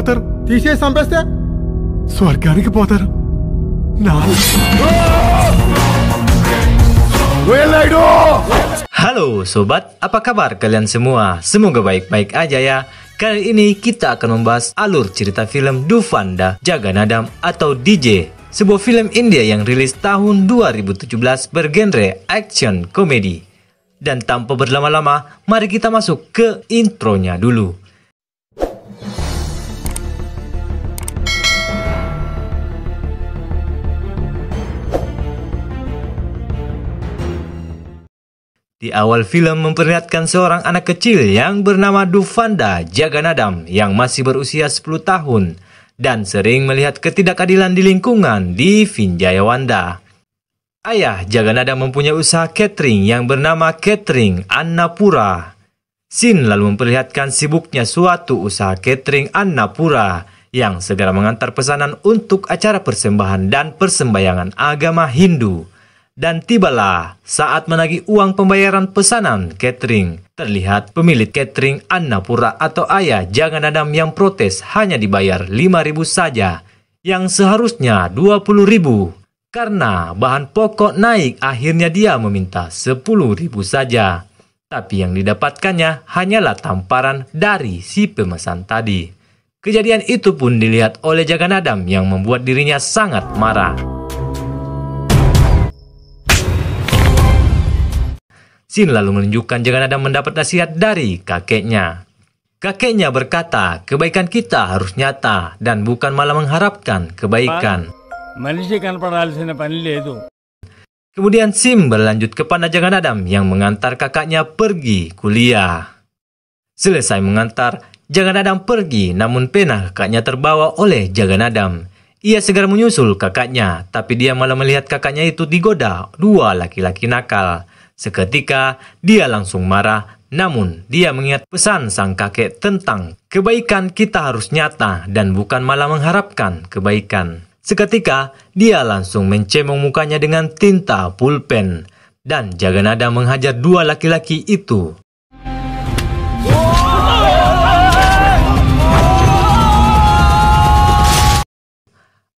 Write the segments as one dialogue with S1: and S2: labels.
S1: పోతారు తీసేసి చంపేస్తే స్వర్గానికి పోతారు Halo sobat, apa kabar kalian semua? Semoga baik-baik aja ya. Kali ini kita akan membahas alur cerita film Dufanda Jaga Nadam atau DJ sebuah film India yang rilis tahun 2017 bergenre action komedi. Dan tanpa berlama-lama, mari kita masuk ke intronya dulu. Di awal film memperlihatkan seorang anak kecil yang bernama Dufanda Jaganadam yang masih berusia 10 tahun dan sering melihat ketidakadilan di lingkungan di Vinjayawanda. Ayah Jaganadam mempunyai usaha catering yang bernama Catering Annapura. Sin lalu memperlihatkan sibuknya suatu usaha catering Annapura yang segera mengantar pesanan untuk acara persembahan dan persembayangan agama Hindu. Dan tibalah saat menagih uang pembayaran pesanan catering. Terlihat pemilik catering Anna Pura atau ayah Jangan Adam yang protes hanya dibayar 5.000 saja, yang seharusnya 20.000. Karena bahan pokok naik akhirnya dia meminta 10.000 saja. Tapi yang didapatkannya hanyalah tamparan dari si pemesan tadi. Kejadian itu pun dilihat oleh Jagan Adam yang membuat dirinya sangat marah. Sin lalu menunjukkan Jangan Adam mendapat nasihat dari kakeknya. Kakeknya berkata, kebaikan kita harus nyata dan bukan malah mengharapkan kebaikan. Kemudian Sim berlanjut kepada Jangan Adam yang mengantar kakaknya pergi kuliah. Selesai mengantar, Jangan Adam pergi namun pena kakaknya terbawa oleh Jangan Adam. Ia segera menyusul kakaknya, tapi dia malah melihat kakaknya itu digoda dua laki-laki nakal. Seketika dia langsung marah, namun dia mengingat pesan sang kakek tentang kebaikan kita harus nyata dan bukan malah mengharapkan kebaikan. Seketika dia langsung mencemong mukanya dengan tinta pulpen dan jaga nada menghajar dua laki-laki itu.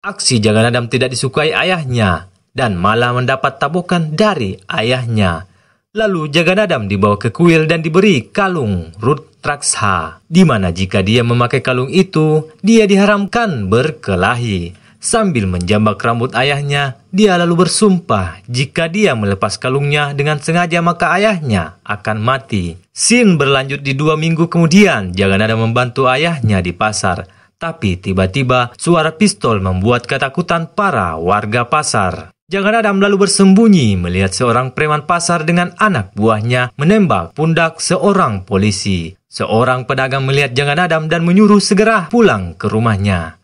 S1: Aksi Adam tidak disukai ayahnya dan malah mendapat tabukan dari ayahnya. Lalu Jagan Adam dibawa ke kuil dan diberi kalung Rutraksha, di mana jika dia memakai kalung itu, dia diharamkan berkelahi. Sambil menjambak rambut ayahnya, dia lalu bersumpah jika dia melepas kalungnya dengan sengaja maka ayahnya akan mati. Sin berlanjut di dua minggu kemudian, Jagan Adam membantu ayahnya di pasar. Tapi tiba-tiba suara pistol membuat ketakutan para warga pasar. Jangan Adam lalu bersembunyi melihat seorang preman pasar dengan anak buahnya menembak pundak seorang polisi. Seorang pedagang melihat Jangan Adam dan menyuruh segera pulang ke rumahnya.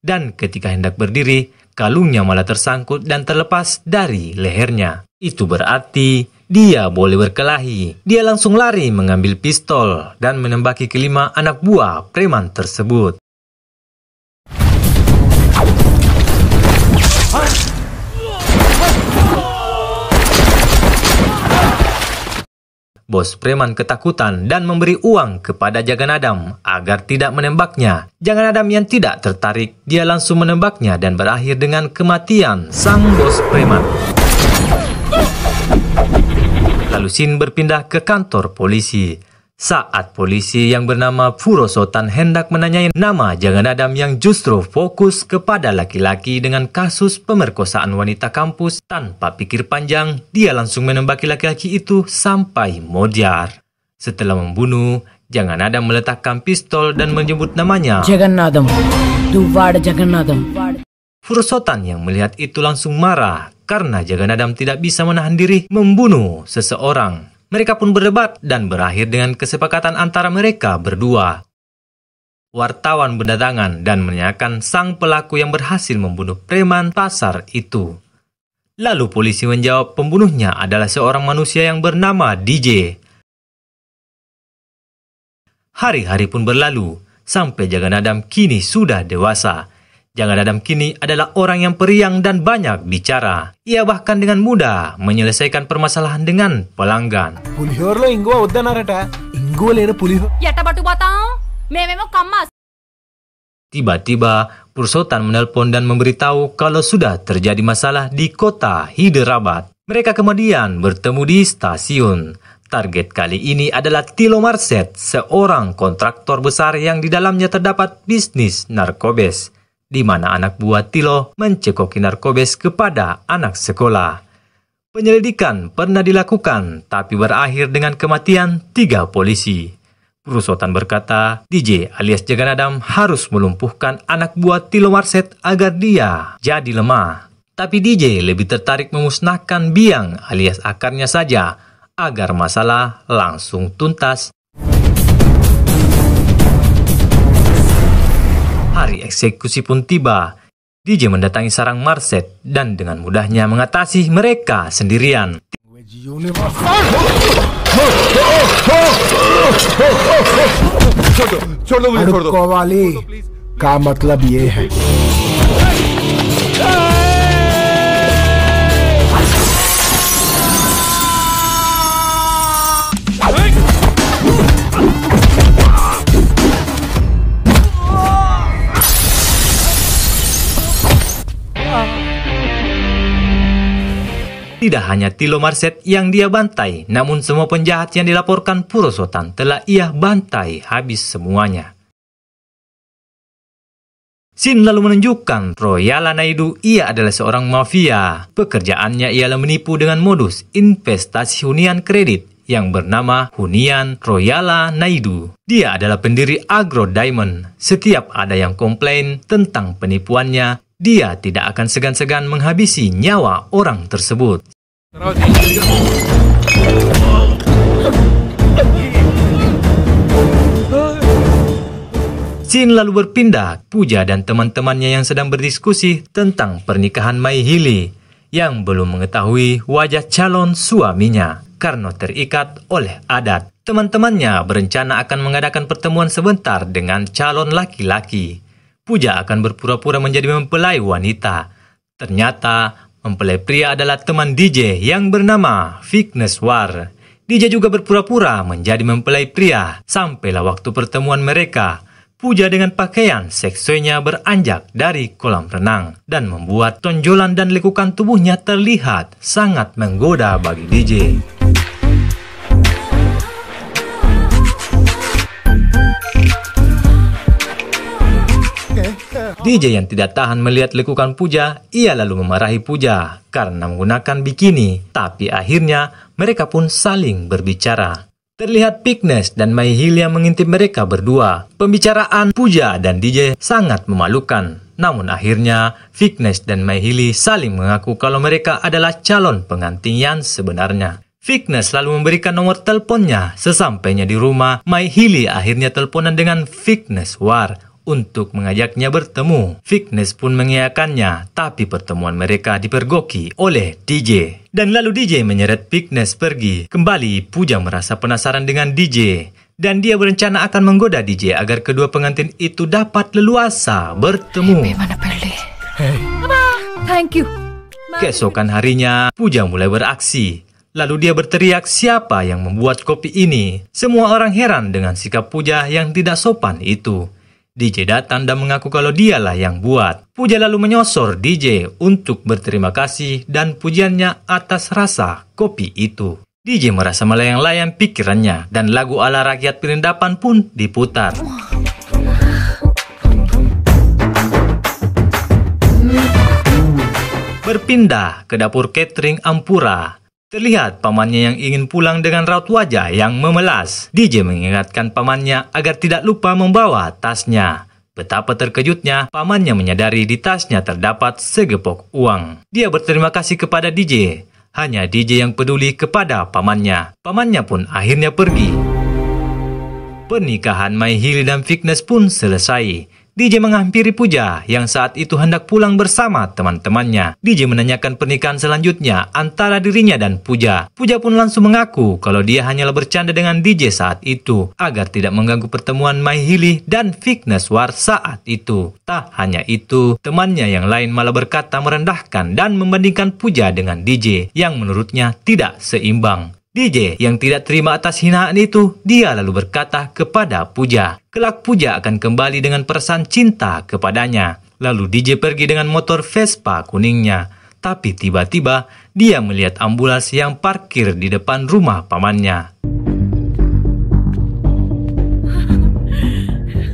S1: Dan ketika hendak berdiri, kalungnya malah tersangkut dan terlepas dari lehernya. Itu berarti dia boleh berkelahi. Dia langsung lari mengambil pistol dan menembaki kelima anak buah preman tersebut. Hah? Bos preman ketakutan dan memberi uang kepada jagan adam agar tidak menembaknya. jagan adam yang tidak tertarik, dia langsung menembaknya dan berakhir dengan kematian sang bos preman. Lalu Sin berpindah ke kantor polisi. Saat polisi yang bernama Furosotan hendak menanyai nama Jangan Adam yang justru fokus kepada laki-laki dengan kasus pemerkosaan wanita kampus tanpa pikir panjang, dia langsung menembaki laki-laki itu sampai modyar. Setelah membunuh, Jangan Adam meletakkan pistol dan menyebut namanya. Jangan Adam, Duvar Jangan Adam. Furosotan yang melihat itu langsung marah karena Jangan Adam tidak bisa menahan diri membunuh seseorang. Mereka pun berdebat dan berakhir dengan kesepakatan antara mereka berdua. Wartawan berdatangan dan menanyakan sang pelaku yang berhasil membunuh preman pasar itu. Lalu polisi menjawab pembunuhnya adalah seorang manusia yang bernama DJ. Hari-hari pun berlalu, sampai Adam kini sudah dewasa Jangan Adam kini adalah orang yang periang dan banyak bicara. Ia bahkan dengan mudah menyelesaikan permasalahan dengan pelanggan. Tiba-tiba, Pursotan menelpon dan memberitahu kalau sudah terjadi masalah di kota Hyderabad. Mereka kemudian bertemu di stasiun. Target kali ini adalah Tilo Marset, seorang kontraktor besar yang di dalamnya terdapat bisnis narkobes di mana anak buah Tilo mencekoki narkobes kepada anak sekolah. Penyelidikan pernah dilakukan, tapi berakhir dengan kematian tiga polisi. Perusotan berkata, DJ alias Jaganadam harus melumpuhkan anak buah Tilo Marset agar dia jadi lemah. Tapi DJ lebih tertarik memusnahkan biang alias akarnya saja agar masalah langsung tuntas Hari eksekusi pun tiba. DJ mendatangi sarang Marset dan dengan mudahnya mengatasi mereka sendirian. का मतलब ये है Tidak hanya Tilo Marset yang dia bantai, namun semua penjahat yang dilaporkan Purosotan telah ia bantai habis semuanya. Sin lalu menunjukkan Royala Naidu ia adalah seorang mafia. Pekerjaannya ialah menipu dengan modus investasi hunian kredit yang bernama Hunian Royala Naidu. Dia adalah pendiri Agro Diamond. Setiap ada yang komplain tentang penipuannya, dia tidak akan segan-segan menghabisi nyawa orang tersebut. Sin lalu berpindah Puja dan teman-temannya yang sedang berdiskusi tentang pernikahan Mai Hili yang belum mengetahui wajah calon suaminya karena terikat oleh adat. Teman-temannya berencana akan mengadakan pertemuan sebentar dengan calon laki-laki. Puja akan berpura-pura menjadi mempelai wanita. Ternyata Mempelai pria adalah teman DJ yang bernama War. DJ juga berpura-pura menjadi mempelai pria sampailah waktu pertemuan mereka. Puja dengan pakaian seksuenya beranjak dari kolam renang dan membuat tonjolan dan lekukan tubuhnya terlihat sangat menggoda bagi DJ. DJ yang tidak tahan melihat lekukan Puja, ia lalu memarahi Puja karena menggunakan bikini. Tapi akhirnya mereka pun saling berbicara. Terlihat Piknes dan yang mengintip mereka berdua. Pembicaraan Puja dan DJ sangat memalukan. Namun akhirnya, Piknes dan Maihili saling mengaku kalau mereka adalah calon pengantin yang sebenarnya. Fitness lalu memberikan nomor teleponnya. Sesampainya di rumah, Maihili akhirnya teleponan dengan Fitness War untuk mengajaknya bertemu. Fitness pun mengiyakannya, tapi pertemuan mereka dipergoki oleh DJ. Dan lalu DJ menyeret Fitness pergi. Kembali, Puja merasa penasaran dengan DJ dan dia berencana akan menggoda DJ agar kedua pengantin itu dapat leluasa bertemu. Thank you. Keesokan harinya, Puja mulai beraksi. Lalu dia berteriak siapa yang membuat kopi ini. Semua orang heran dengan sikap Puja yang tidak sopan itu. DJ datang dan mengaku kalau dialah yang buat. Puja lalu menyosor DJ untuk berterima kasih dan pujiannya atas rasa kopi itu. DJ merasa melayang-layang pikirannya dan lagu ala rakyat perindapan pun diputar. Berpindah ke dapur catering Ampura, Terlihat pamannya yang ingin pulang dengan raut wajah yang memelas. DJ mengingatkan pamannya agar tidak lupa membawa tasnya. Betapa terkejutnya, pamannya menyadari di tasnya terdapat segepok uang. Dia berterima kasih kepada DJ. Hanya DJ yang peduli kepada pamannya. Pamannya pun akhirnya pergi. Pernikahan Maihili dan Fitness pun selesai. DJ menghampiri Puja yang saat itu hendak pulang bersama teman-temannya. DJ menanyakan pernikahan selanjutnya antara dirinya dan Puja. Puja pun langsung mengaku kalau dia hanyalah bercanda dengan DJ saat itu agar tidak mengganggu pertemuan Maihili dan War saat itu. Tak hanya itu, temannya yang lain malah berkata merendahkan dan membandingkan Puja dengan DJ yang menurutnya tidak seimbang. DJ yang tidak terima atas hinaan itu, dia lalu berkata kepada Puja, kelak Puja akan kembali dengan perasaan cinta kepadanya. Lalu DJ pergi dengan motor Vespa kuningnya. Tapi tiba-tiba dia melihat ambulans yang parkir di depan rumah pamannya.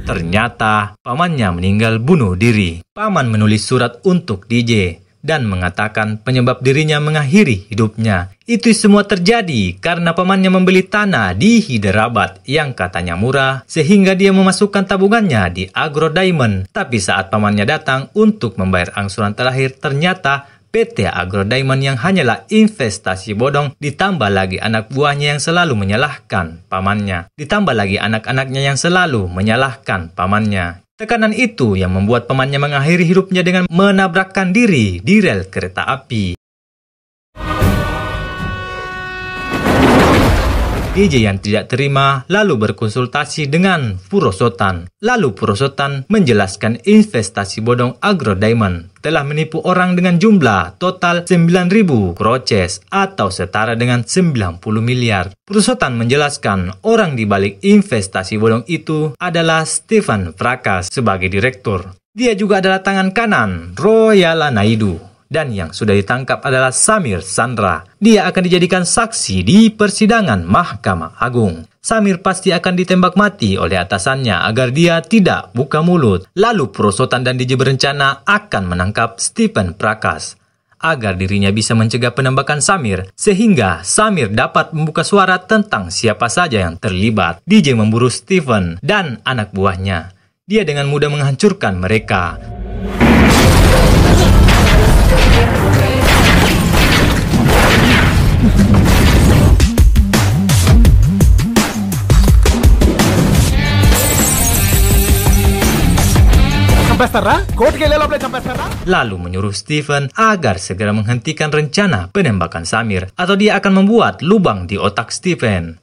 S1: Ternyata pamannya meninggal bunuh diri. Paman menulis surat untuk DJ dan mengatakan penyebab dirinya mengakhiri hidupnya. Itu semua terjadi karena pamannya membeli tanah di Hyderabad yang katanya murah sehingga dia memasukkan tabungannya di Agro Diamond. Tapi saat pamannya datang untuk membayar angsuran terakhir ternyata PT Agro Diamond yang hanyalah investasi bodong ditambah lagi anak buahnya yang selalu menyalahkan pamannya. Ditambah lagi anak-anaknya yang selalu menyalahkan pamannya. Tekanan itu yang membuat pemannya mengakhiri hidupnya dengan menabrakkan diri di rel kereta api. DJ yang tidak terima lalu berkonsultasi dengan Purosotan. Lalu Purosotan menjelaskan investasi bodong Agro Diamond telah menipu orang dengan jumlah total 9.000 kroces atau setara dengan 90 miliar. Purosotan menjelaskan orang di balik investasi bodong itu adalah Stefan Frakas sebagai direktur. Dia juga adalah tangan kanan Royal Naidu dan yang sudah ditangkap adalah Samir Sandra. Dia akan dijadikan saksi di persidangan Mahkamah Agung. Samir pasti akan ditembak mati oleh atasannya agar dia tidak buka mulut. Lalu perosotan dan DJ berencana akan menangkap Stephen Prakas agar dirinya bisa mencegah penembakan Samir sehingga Samir dapat membuka suara tentang siapa saja yang terlibat. DJ memburu Stephen dan anak buahnya. Dia dengan mudah menghancurkan mereka. Lalu menyuruh Stephen agar segera menghentikan rencana penembakan Samir atau dia akan membuat lubang di otak Stephen.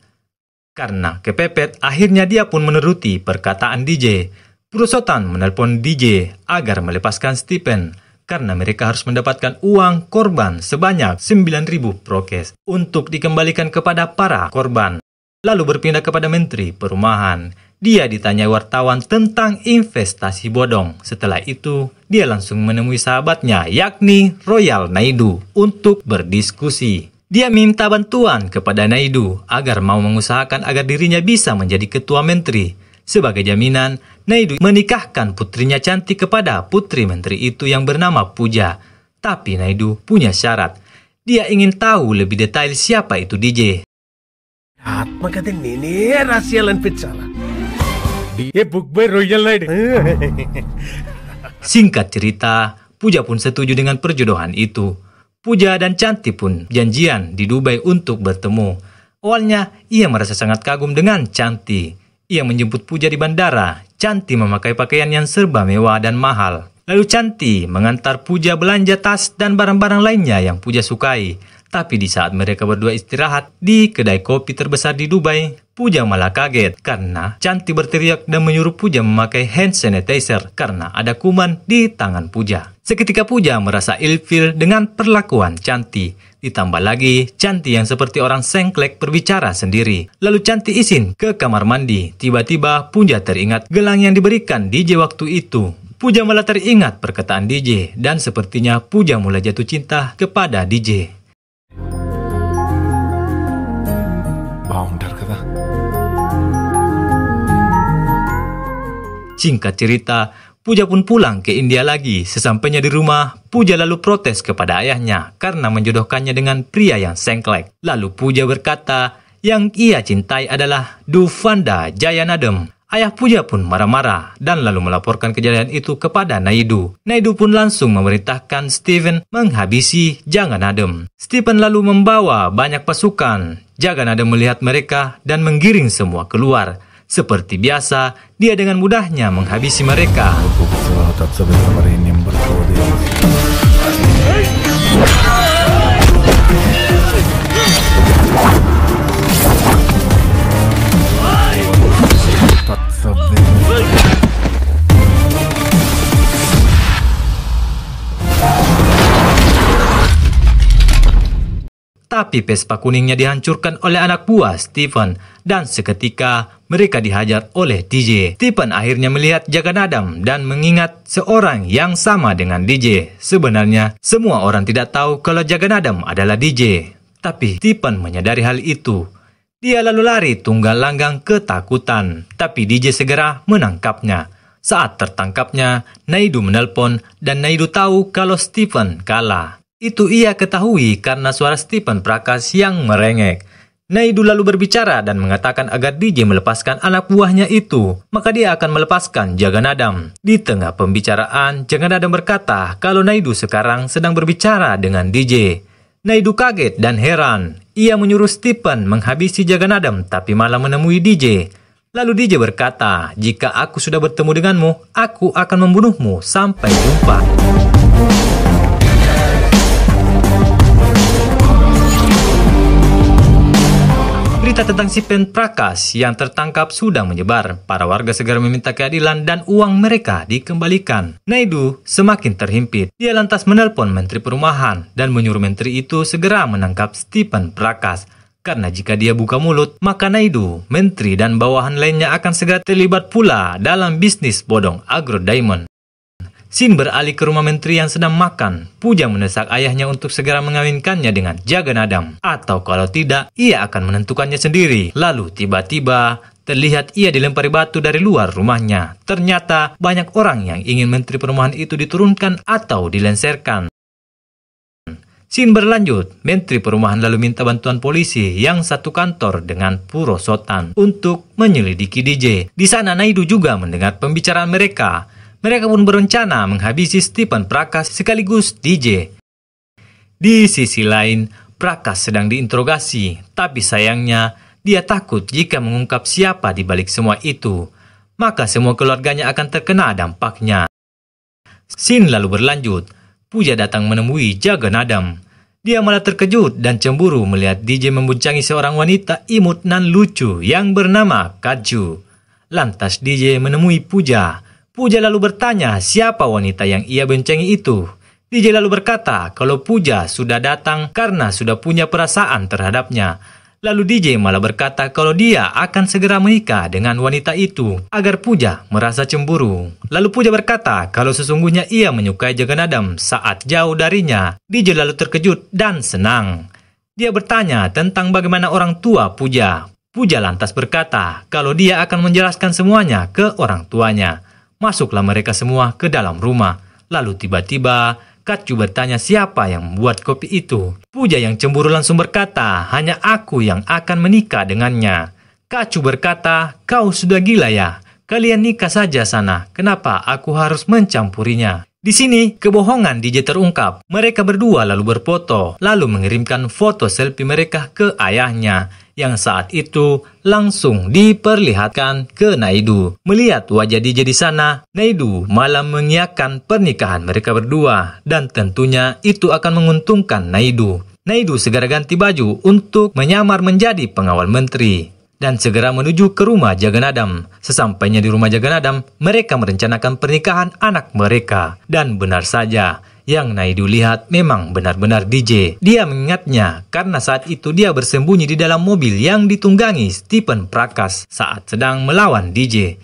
S1: Karena kepepet, akhirnya dia pun menuruti perkataan DJ. Perusotan menelpon DJ agar melepaskan Stephen karena mereka harus mendapatkan uang korban sebanyak 9.000 prokes untuk dikembalikan kepada para korban. Lalu berpindah kepada Menteri Perumahan. Dia ditanya wartawan tentang investasi bodong. Setelah itu, dia langsung menemui sahabatnya yakni Royal Naidu untuk berdiskusi. Dia minta bantuan kepada Naidu agar mau mengusahakan agar dirinya bisa menjadi ketua menteri. Sebagai jaminan, Naidu menikahkan putrinya cantik kepada putri menteri itu yang bernama Puja. Tapi Naidu punya syarat. Dia ingin tahu lebih detail siapa itu DJ. ini royal eh, Singkat cerita, Puja pun setuju dengan perjodohan itu. Puja dan Cantik pun janjian di Dubai untuk bertemu. Awalnya, ia merasa sangat kagum dengan Cantik. Ia menjemput Puja di bandara. Canti memakai pakaian yang serba mewah dan mahal. Lalu Canti mengantar Puja belanja tas dan barang-barang lainnya yang Puja sukai. Tapi di saat mereka berdua istirahat di kedai kopi terbesar di Dubai, Puja malah kaget karena Canti berteriak dan menyuruh Puja memakai hand sanitizer karena ada kuman di tangan Puja. Seketika Puja merasa ilfil dengan perlakuan Canti. Ditambah lagi, Chanti yang seperti orang sengklek berbicara sendiri. Lalu Chanti izin ke kamar mandi. Tiba-tiba Punja teringat gelang yang diberikan DJ waktu itu. Puja malah teringat perkataan DJ dan sepertinya Puja mulai jatuh cinta kepada DJ. Singkat cerita, Puja pun pulang ke India lagi. Sesampainya di rumah, Puja lalu protes kepada ayahnya karena menjodohkannya dengan pria yang sengklek. Lalu Puja berkata, yang ia cintai adalah Duvanda Jayanadem. Ayah Puja pun marah-marah dan lalu melaporkan kejadian itu kepada Naidu. Naidu pun langsung memerintahkan Stephen menghabisi Jaganadem. Stephen lalu membawa banyak pasukan. Jaganadem melihat mereka dan menggiring semua keluar. Seperti biasa, dia dengan mudahnya menghabisi mereka. Tapi Vespa kuningnya dihancurkan oleh anak buah Stephen dan seketika mereka dihajar oleh DJ. Tipen akhirnya melihat Jagan Adam dan mengingat seorang yang sama dengan DJ. Sebenarnya, semua orang tidak tahu kalau Jagan Adam adalah DJ. Tapi Tipen menyadari hal itu. Dia lalu lari tunggal langgang ketakutan. Tapi DJ segera menangkapnya. Saat tertangkapnya, Naidu menelpon dan Naidu tahu kalau Stephen kalah. Itu ia ketahui karena suara Stephen Prakas yang merengek. Naidu lalu berbicara dan mengatakan agar DJ melepaskan anak buahnya itu, maka dia akan melepaskan Jaganadam. Di tengah pembicaraan, Jaganadam berkata kalau Naidu sekarang sedang berbicara dengan DJ. Naidu kaget dan heran. Ia menyuruh Stephen menghabisi Jaganadam tapi malah menemui DJ. Lalu DJ berkata, jika aku sudah bertemu denganmu, aku akan membunuhmu. Sampai jumpa. Berita tentang si Prakas yang tertangkap sudah menyebar. Para warga segera meminta keadilan dan uang mereka dikembalikan. Naidu semakin terhimpit. Dia lantas menelpon Menteri Perumahan dan menyuruh Menteri itu segera menangkap Stephen Prakas. Karena jika dia buka mulut, maka Naidu, Menteri, dan bawahan lainnya akan segera terlibat pula dalam bisnis bodong Agro Diamond. Sin beralih ke rumah menteri yang sedang makan. Puja mendesak ayahnya untuk segera mengawinkannya dengan Jaga Adam. Atau kalau tidak, ia akan menentukannya sendiri. Lalu tiba-tiba terlihat ia dilempari batu dari luar rumahnya. Ternyata banyak orang yang ingin menteri perumahan itu diturunkan atau dilenserkan. Sin berlanjut, Menteri Perumahan lalu minta bantuan polisi yang satu kantor dengan Puro Sotan untuk menyelidiki DJ. Di sana Naidu juga mendengar pembicaraan mereka. Mereka pun berencana menghabisi Stephen Prakas sekaligus DJ. Di sisi lain, Prakas sedang diinterogasi, tapi sayangnya dia takut jika mengungkap siapa di balik semua itu, maka semua keluarganya akan terkena dampaknya. Sin lalu berlanjut, Puja datang menemui Jagan Nadam. Dia malah terkejut dan cemburu melihat DJ membuncangi seorang wanita imut nan lucu yang bernama Kaju. Lantas DJ menemui Puja, Puja lalu bertanya siapa wanita yang ia bencengi itu. DJ lalu berkata kalau Puja sudah datang karena sudah punya perasaan terhadapnya. Lalu DJ malah berkata kalau dia akan segera menikah dengan wanita itu agar Puja merasa cemburu. Lalu Puja berkata kalau sesungguhnya ia menyukai Adam saat jauh darinya. DJ lalu terkejut dan senang. Dia bertanya tentang bagaimana orang tua Puja. Puja lantas berkata kalau dia akan menjelaskan semuanya ke orang tuanya. Masuklah mereka semua ke dalam rumah. Lalu tiba-tiba Katju bertanya siapa yang membuat kopi itu. Puja yang cemburu langsung berkata, hanya aku yang akan menikah dengannya. Katju berkata, kau sudah gila ya? Kalian nikah saja sana, kenapa aku harus mencampurinya? Di sini, kebohongan DJ terungkap. Mereka berdua lalu berfoto, lalu mengirimkan foto selfie mereka ke ayahnya yang saat itu langsung diperlihatkan ke Naidu. Melihat wajah DJ di sana, Naidu malah mengiakan pernikahan mereka berdua dan tentunya itu akan menguntungkan Naidu. Naidu segera ganti baju untuk menyamar menjadi pengawal menteri dan segera menuju ke rumah Adam. Sesampainya di rumah Adam, mereka merencanakan pernikahan anak mereka. Dan benar saja, yang Naidu lihat memang benar-benar DJ. Dia mengingatnya karena saat itu dia bersembunyi di dalam mobil yang ditunggangi Stephen Prakas saat sedang melawan DJ.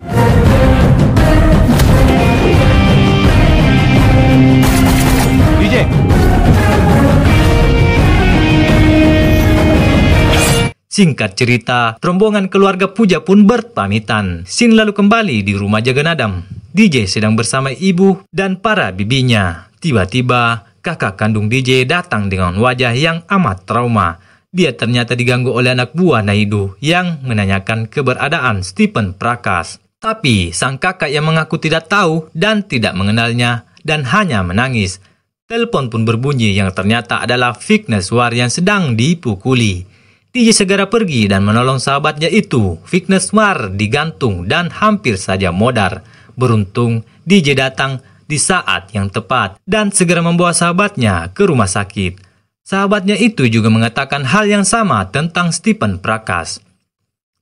S1: Singkat cerita, rombongan keluarga Puja pun berpamitan. Sin lalu kembali di rumah Jaganadam. DJ sedang bersama ibu dan para bibinya. Tiba-tiba, kakak kandung DJ datang dengan wajah yang amat trauma. Dia ternyata diganggu oleh anak buah Naidu yang menanyakan keberadaan Stephen Prakas. Tapi sang kakak yang mengaku tidak tahu dan tidak mengenalnya dan hanya menangis. Telepon pun berbunyi yang ternyata adalah Fitness War yang sedang dipukuli. DJ segera pergi dan menolong sahabatnya itu, Fitness War digantung dan hampir saja modar. Beruntung, DJ datang di saat yang tepat dan segera membawa sahabatnya ke rumah sakit. Sahabatnya itu juga mengatakan hal yang sama tentang Stephen Prakas.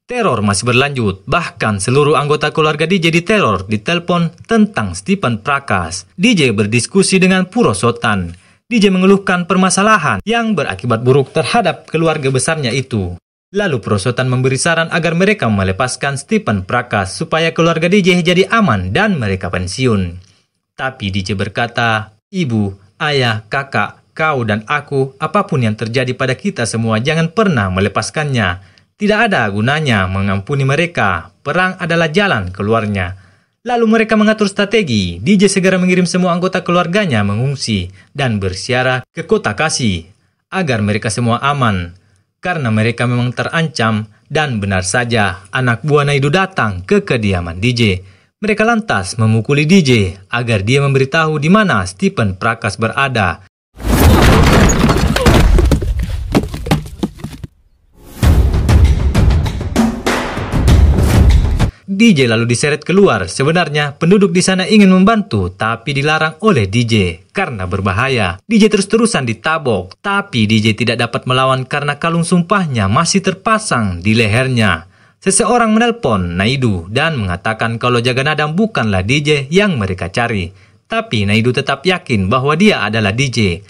S1: Teror masih berlanjut, bahkan seluruh anggota keluarga DJ di teror ditelepon tentang Stephen Prakas. DJ berdiskusi dengan Puro Sotan. DJ mengeluhkan permasalahan yang berakibat buruk terhadap keluarga besarnya itu. Lalu Prosotan memberi saran agar mereka melepaskan Stephen Prakas supaya keluarga DJ jadi aman dan mereka pensiun. Tapi DJ berkata, Ibu, ayah, kakak, kau dan aku, apapun yang terjadi pada kita semua, jangan pernah melepaskannya. Tidak ada gunanya mengampuni mereka. Perang adalah jalan keluarnya. Lalu mereka mengatur strategi. DJ segera mengirim semua anggota keluarganya mengungsi dan bersiara ke kota Kasih agar mereka semua aman. Karena mereka memang terancam dan benar saja anak buah Naidu datang ke kediaman DJ. Mereka lantas memukuli DJ agar dia memberitahu di mana Stephen Prakas berada. DJ lalu diseret keluar. Sebenarnya penduduk di sana ingin membantu, tapi dilarang oleh DJ karena berbahaya. DJ terus-terusan ditabok, tapi DJ tidak dapat melawan karena kalung sumpahnya masih terpasang di lehernya. Seseorang menelpon Naidu dan mengatakan kalau Jaganadam bukanlah DJ yang mereka cari. Tapi Naidu tetap yakin bahwa dia adalah DJ.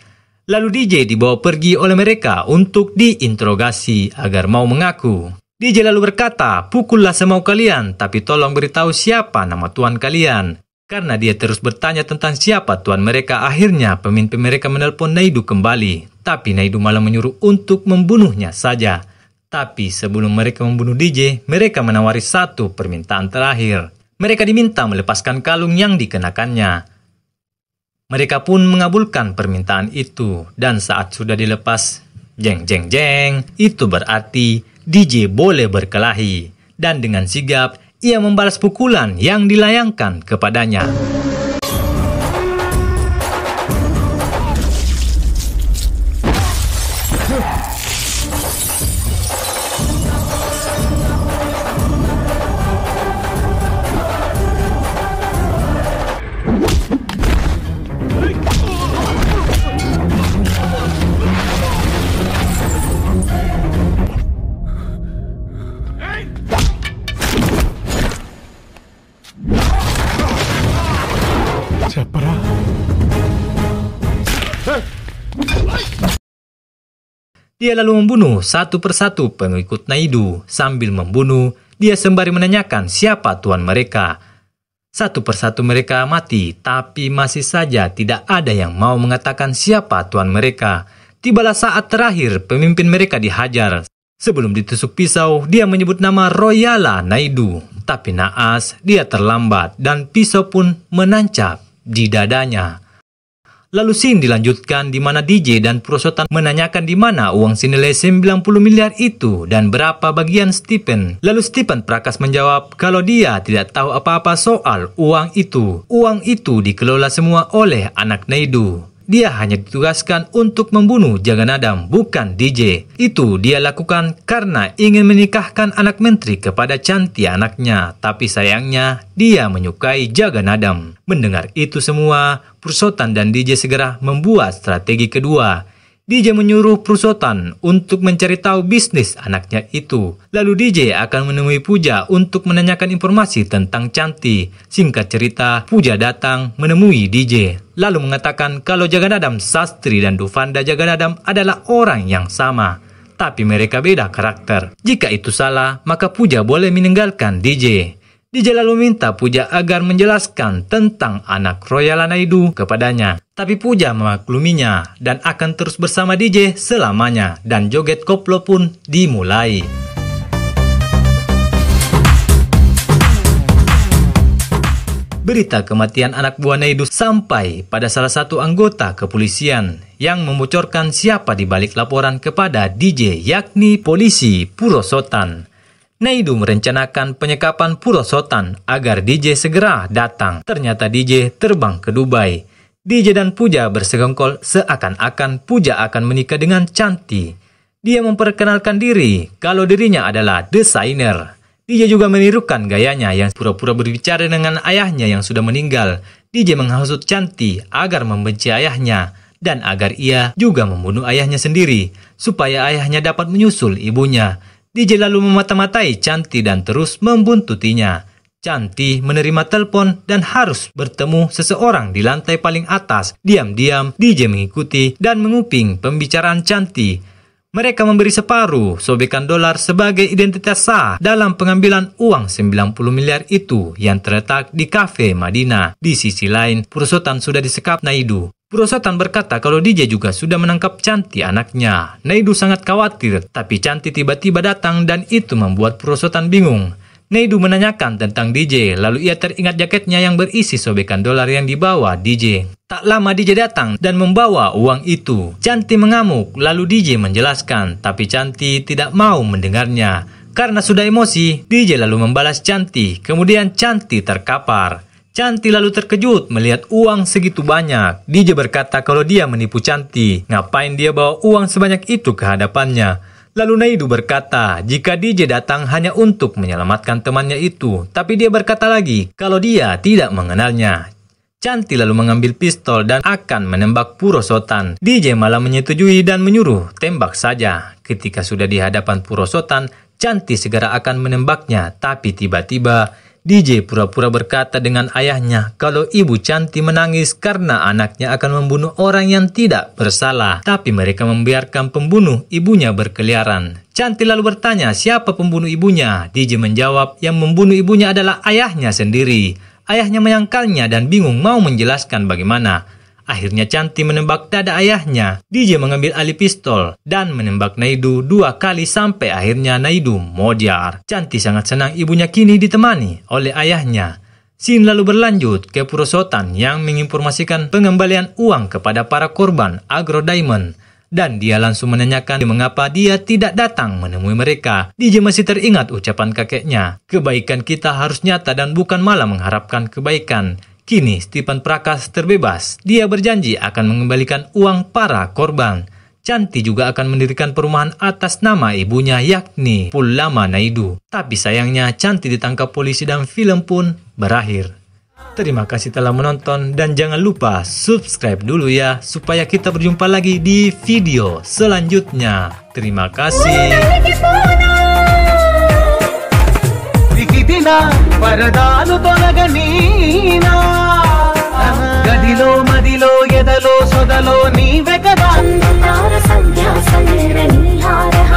S1: Lalu DJ dibawa pergi oleh mereka untuk diinterogasi agar mau mengaku. DJ lalu berkata, pukullah semau kalian, tapi tolong beritahu siapa nama tuan kalian. Karena dia terus bertanya tentang siapa tuan mereka, akhirnya pemimpin mereka menelpon Naidu kembali. Tapi Naidu malah menyuruh untuk membunuhnya saja. Tapi sebelum mereka membunuh DJ, mereka menawari satu permintaan terakhir. Mereka diminta melepaskan kalung yang dikenakannya. Mereka pun mengabulkan permintaan itu, dan saat sudah dilepas, jeng jeng jeng, itu berarti DJ boleh berkelahi. Dan dengan sigap, ia membalas pukulan yang dilayangkan kepadanya. Dia lalu membunuh satu persatu pengikut Naidu sambil membunuh dia sembari menanyakan siapa tuan mereka. Satu persatu mereka mati, tapi masih saja tidak ada yang mau mengatakan siapa tuan mereka. Tibalah saat terakhir pemimpin mereka dihajar. Sebelum ditusuk pisau, dia menyebut nama Royala Naidu. Tapi naas, dia terlambat dan pisau pun menancap di dadanya. Lalu scene dilanjutkan di mana DJ dan perosotan menanyakan di mana uang senilai 90 miliar itu dan berapa bagian Stephen. Lalu Stephen Prakas menjawab kalau dia tidak tahu apa-apa soal uang itu. Uang itu dikelola semua oleh anak Naidu. Dia hanya ditugaskan untuk membunuh Jagan Adam, bukan DJ. Itu dia lakukan karena ingin menikahkan anak menteri kepada cantik anaknya. Tapi sayangnya, dia menyukai Jagan Adam. Mendengar itu semua, Pursotan dan DJ segera membuat strategi kedua, DJ menyuruh Prusotan untuk mencari tahu bisnis anaknya itu. Lalu DJ akan menemui Puja untuk menanyakan informasi tentang Canti. Singkat cerita, Puja datang menemui DJ. Lalu mengatakan kalau Jagadadam Sastri dan Dufanda Jagadadam adalah orang yang sama. Tapi mereka beda karakter. Jika itu salah, maka Puja boleh meninggalkan DJ. Di lalu minta Puja agar menjelaskan tentang anak Royal Anaidu kepadanya. Tapi Puja memakluminya dan akan terus bersama DJ selamanya dan joget koplo pun dimulai. Berita kematian anak buah Naidu sampai pada salah satu anggota kepolisian yang membocorkan siapa dibalik laporan kepada DJ yakni polisi Purosotan. Naidu merencanakan penyekapan sultan agar DJ segera datang. Ternyata DJ terbang ke Dubai. DJ dan Puja bersekongkol seakan-akan Puja akan menikah dengan Canti. Dia memperkenalkan diri kalau dirinya adalah desainer. DJ juga menirukan gayanya yang pura-pura berbicara dengan ayahnya yang sudah meninggal. DJ menghasut Canti agar membenci ayahnya dan agar ia juga membunuh ayahnya sendiri supaya ayahnya dapat menyusul ibunya. DJ lalu memata-matai Canti dan terus membuntutinya. Canti menerima telepon dan harus bertemu seseorang di lantai paling atas. Diam-diam, DJ mengikuti dan menguping pembicaraan Canti. Mereka memberi separuh sobekan dolar sebagai identitas sah dalam pengambilan uang 90 miliar itu yang terletak di kafe Madinah. Di sisi lain, perusutan sudah disekap Naidu. Purosatan berkata kalau DJ juga sudah menangkap Canti anaknya. Neidu sangat khawatir, tapi Canti tiba-tiba datang dan itu membuat Purosatan bingung. Neidu menanyakan tentang DJ, lalu ia teringat jaketnya yang berisi sobekan dolar yang dibawa DJ. Tak lama DJ datang dan membawa uang itu. Canti mengamuk, lalu DJ menjelaskan, tapi Canti tidak mau mendengarnya. Karena sudah emosi, DJ lalu membalas Canti, kemudian Canti terkapar. Canti lalu terkejut melihat uang segitu banyak. DJ berkata kalau dia menipu Canti. Ngapain dia bawa uang sebanyak itu ke hadapannya? Lalu Naidu berkata, jika DJ datang hanya untuk menyelamatkan temannya itu. Tapi dia berkata lagi, kalau dia tidak mengenalnya. Canti lalu mengambil pistol dan akan menembak Purosotan. DJ malah menyetujui dan menyuruh, tembak saja. Ketika sudah di hadapan Purosotan, Canti segera akan menembaknya. Tapi tiba-tiba, DJ pura-pura berkata dengan ayahnya kalau ibu Chanti menangis karena anaknya akan membunuh orang yang tidak bersalah. Tapi mereka membiarkan pembunuh ibunya berkeliaran. Chanti lalu bertanya siapa pembunuh ibunya. DJ menjawab yang membunuh ibunya adalah ayahnya sendiri. Ayahnya menyangkalnya dan bingung mau menjelaskan bagaimana. Akhirnya Canti menembak dada ayahnya. DJ mengambil alih pistol dan menembak Naidu dua kali sampai akhirnya Naidu modiar. Canti sangat senang ibunya kini ditemani oleh ayahnya. Scene lalu berlanjut ke Purosotan yang menginformasikan pengembalian uang kepada para korban Agro Diamond dan dia langsung menanyakan mengapa dia tidak datang menemui mereka. DJ masih teringat ucapan kakeknya, kebaikan kita harus nyata dan bukan malah mengharapkan kebaikan. Kini Stephen Prakas terbebas. Dia berjanji akan mengembalikan uang para korban. Canti juga akan mendirikan perumahan atas nama ibunya yakni Pulama Naidu. Tapi sayangnya Canti ditangkap polisi dan film pun berakhir. Terima kasih telah menonton dan jangan lupa subscribe dulu ya supaya kita berjumpa lagi di video selanjutnya. Terima kasih. వరదాలు తొలగనీనా గదిలో మదిలో ఎదలో సొదలో నీవె కదా సంధ్యా సంధ్య